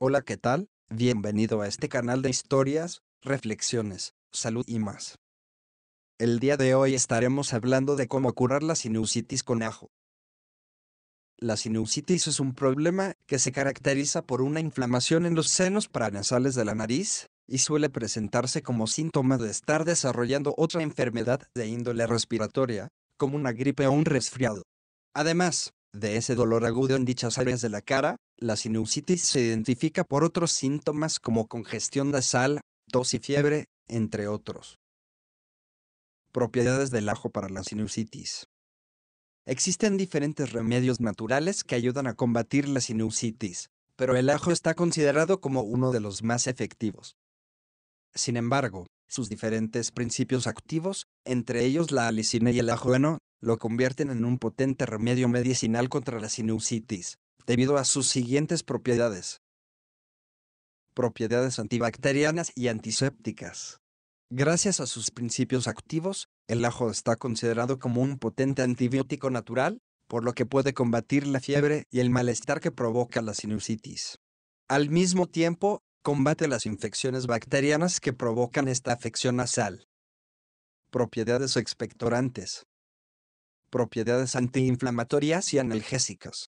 Hola, ¿qué tal? Bienvenido a este canal de historias, reflexiones, salud y más. El día de hoy estaremos hablando de cómo curar la sinusitis con ajo. La sinusitis es un problema que se caracteriza por una inflamación en los senos paranasales de la nariz y suele presentarse como síntoma de estar desarrollando otra enfermedad de índole respiratoria, como una gripe o un resfriado. Además, de ese dolor agudo en dichas áreas de la cara, la sinusitis se identifica por otros síntomas como congestión nasal, tos y fiebre, entre otros. Propiedades del ajo para la sinusitis. Existen diferentes remedios naturales que ayudan a combatir la sinusitis, pero el ajo está considerado como uno de los más efectivos. Sin embargo, sus diferentes principios activos, entre ellos la alicina y el ajoeno, lo convierten en un potente remedio medicinal contra la sinusitis, debido a sus siguientes propiedades. Propiedades antibacterianas y antisépticas. Gracias a sus principios activos, el ajo está considerado como un potente antibiótico natural, por lo que puede combatir la fiebre y el malestar que provoca la sinusitis. Al mismo tiempo, combate las infecciones bacterianas que provocan esta afección nasal. Propiedades expectorantes. Propiedades antiinflamatorias y analgésicas.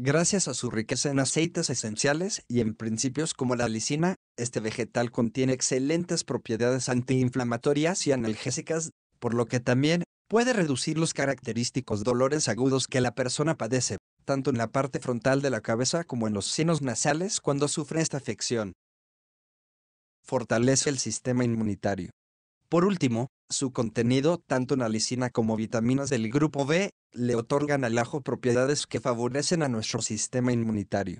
Gracias a su riqueza en aceites esenciales y en principios como la lisina, este vegetal contiene excelentes propiedades antiinflamatorias y analgésicas, por lo que también puede reducir los característicos dolores agudos que la persona padece, tanto en la parte frontal de la cabeza como en los senos nasales cuando sufre esta afección. Fortalece el sistema inmunitario. Por último, su contenido, tanto en alicina como vitaminas del grupo B, le otorgan al ajo propiedades que favorecen a nuestro sistema inmunitario.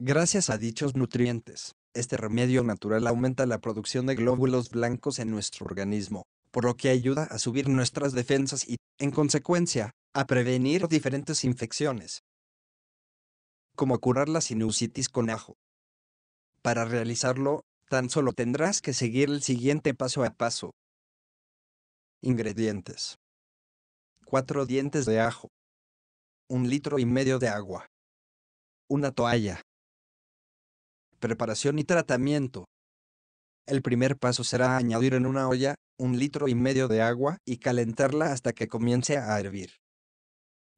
Gracias a dichos nutrientes, este remedio natural aumenta la producción de glóbulos blancos en nuestro organismo, por lo que ayuda a subir nuestras defensas y, en consecuencia, a prevenir diferentes infecciones. Como curar la sinusitis con ajo. Para realizarlo, tan solo tendrás que seguir el siguiente paso a paso. Ingredientes. 4 dientes de ajo. Un litro y medio de agua. Una toalla. Preparación y tratamiento. El primer paso será añadir en una olla un litro y medio de agua y calentarla hasta que comience a hervir.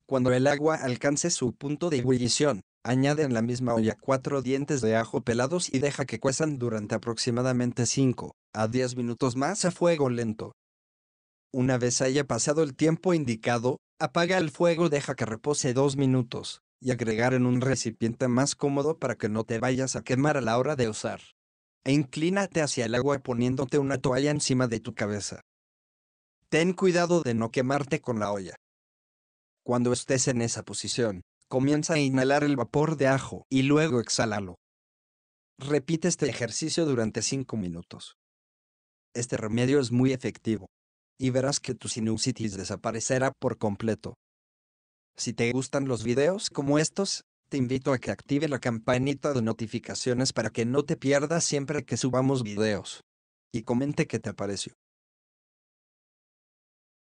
Cuando el agua alcance su punto de ebullición, añade en la misma olla cuatro dientes de ajo pelados y deja que cuezan durante aproximadamente 5 a 10 minutos más a fuego lento. Una vez haya pasado el tiempo indicado, apaga el fuego, deja que repose dos minutos, y agregar en un recipiente más cómodo para que no te vayas a quemar a la hora de usar. E inclínate hacia el agua poniéndote una toalla encima de tu cabeza. Ten cuidado de no quemarte con la olla. Cuando estés en esa posición, comienza a inhalar el vapor de ajo y luego exhalalo. Repite este ejercicio durante cinco minutos. Este remedio es muy efectivo y verás que tu sinusitis desaparecerá por completo. Si te gustan los videos como estos, te invito a que active la campanita de notificaciones para que no te pierdas siempre que subamos videos. Y comente qué te pareció.